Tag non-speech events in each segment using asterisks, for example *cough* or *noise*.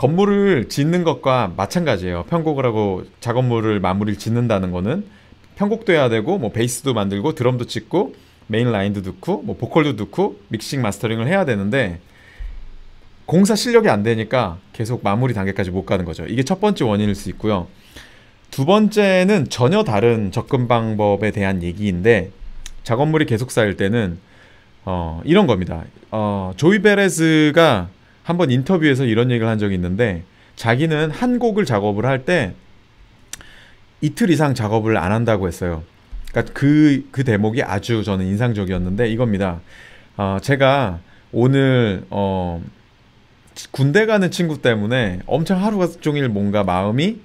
건물을 짓는 것과 마찬가지예요. 편곡을 하고 작업물을 마무리를 짓는다는 거는 편곡도 해야 되고 뭐 베이스도 만들고 드럼도 찍고 메인 라인도 넣고 뭐 보컬도 넣고 믹싱 마스터링을 해야 되는데 공사 실력이 안 되니까 계속 마무리 단계까지 못 가는 거죠. 이게 첫 번째 원인일 수 있고요. 두 번째는 전혀 다른 접근 방법에 대한 얘기인데 작업물이 계속 쌓일 때는 어, 이런 겁니다. 어, 조이 베레즈가 한번 인터뷰에서 이런 얘기를 한 적이 있는데 자기는 한 곡을 작업을 할 때 이틀 이상 작업을 안 한다고 했어요. 그러니까 그, 그, 대목이 아주 저는 인상적이었는데 이겁니다. 어, 제가 오늘 어, 군대 가는 친구 때문에 엄청 하루 종일 뭔가 마음이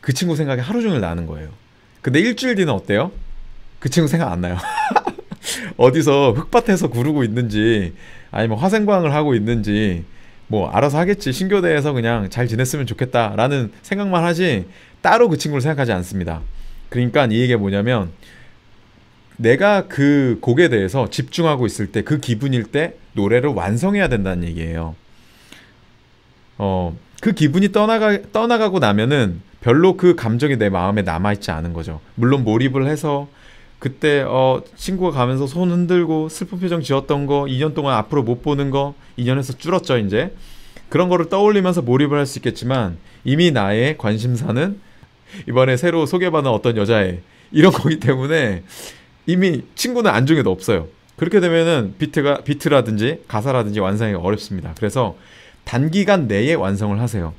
그 친구 생각에 하루 종일 나는 거예요. 근데 일주일 뒤는 어때요? 그 친구 생각 안 나요. *laughs* 어디서 흙밭에서 구르고 있는지 아니면 화생방을 하고 있는지 뭐 알아서 하겠지 신교대에서 그냥 잘 지냈으면 좋겠다라는 생각만 하지 따로 그 친구를 생각하지 않습니다. 그러니까 이 얘기가 뭐냐면 내가 그 곡에 대해서 집중하고 있을 때 그 기분일 때 노래를 완성해야 된다는 얘기예요. 어, 그 기분이 떠나가, 떠나가고 나면은 별로 그 감정이 내 마음에 남아있지 않은 거죠. 물론 몰입을 해서 그때 어 친구가 가면서 손 흔들고 슬픈 표정 지었던 거 2년 동안 앞으로 못 보는 거 2년에서 줄었죠 이제 그런 거를 떠올리면서 몰입을 할 수 있겠지만 이미 나의 관심사는 이번에 새로 소개받은 어떤 여자애 이런 거기 때문에 이미 친구는 안중에도 없어요 그렇게 되면은 비트가 비트라든지 가사라든지 완성이 어렵습니다 그래서 단기간 내에 완성을 하세요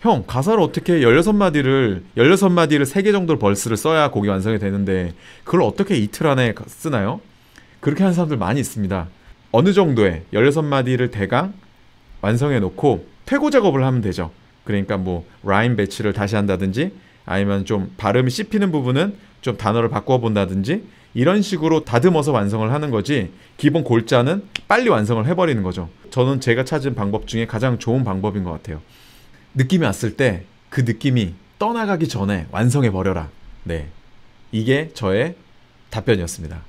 형 가사를 어떻게 16마디를 16마디를 3개 정도 벌스를 써야 곡이 완성이 되는데 그걸 어떻게 이틀 안에 쓰나요? 그렇게 하는 사람들 많이 있습니다. 어느 정도의 16마디를 대강 완성해 놓고 퇴고 작업을 하면 되죠. 그러니까 뭐 라인 배치를 다시 한다든지 아니면 좀 발음이 씹히는 부분은 좀 단어를 바꿔 본다든지 이런 식으로 다듬어서 완성을 하는 거지 기본 골자는 빨리 완성을 해버리는 거죠. 저는 제가 찾은 방법 중에 가장 좋은 방법인 것 같아요. 느낌이 왔을 때 그 느낌이 떠나가기 전에 완성해 버려라. 네. 이게 저의 답변이었습니다.